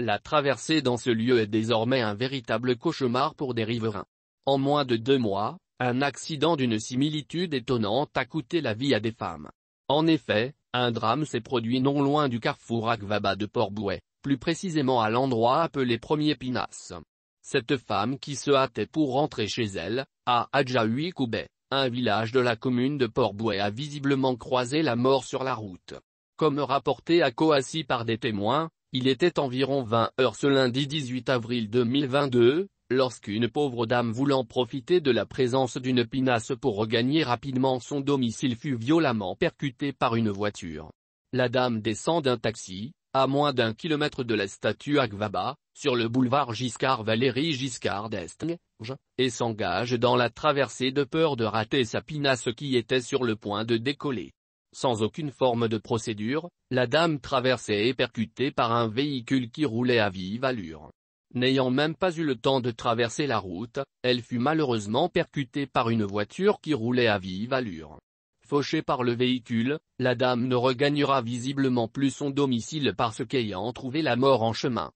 La traversée dans ce lieu est désormais un véritable cauchemar pour des riverains. En moins de deux mois, un accident d'une similitude étonnante a coûté la vie à des femmes. En effet, un drame s'est produit non loin du carrefour Akvaba de port plus précisément à l'endroit appelé Premier Pinasse. Cette femme qui se hâtait pour rentrer chez elle, à adjaoui koubé un village de la commune de port a visiblement croisé la mort sur la route. Comme rapporté à Coassi par des témoins, il était environ 20 heures ce lundi 18 avril 2022, lorsqu'une pauvre dame voulant profiter de la présence d'une pinasse pour regagner rapidement son domicile fut violemment percutée par une voiture. La dame descend d'un taxi, à moins d'un kilomètre de la statue Agvaba, sur le boulevard Giscard Valéry Giscard d'Estaing, et s'engage dans la traversée de peur de rater sa pinasse qui était sur le point de décoller. Sans aucune forme de procédure, la dame traversée et percutée par un véhicule qui roulait à vive allure. N'ayant même pas eu le temps de traverser la route, elle fut malheureusement percutée par une voiture qui roulait à vive allure. Fauchée par le véhicule, la dame ne regagnera visiblement plus son domicile parce qu'ayant trouvé la mort en chemin,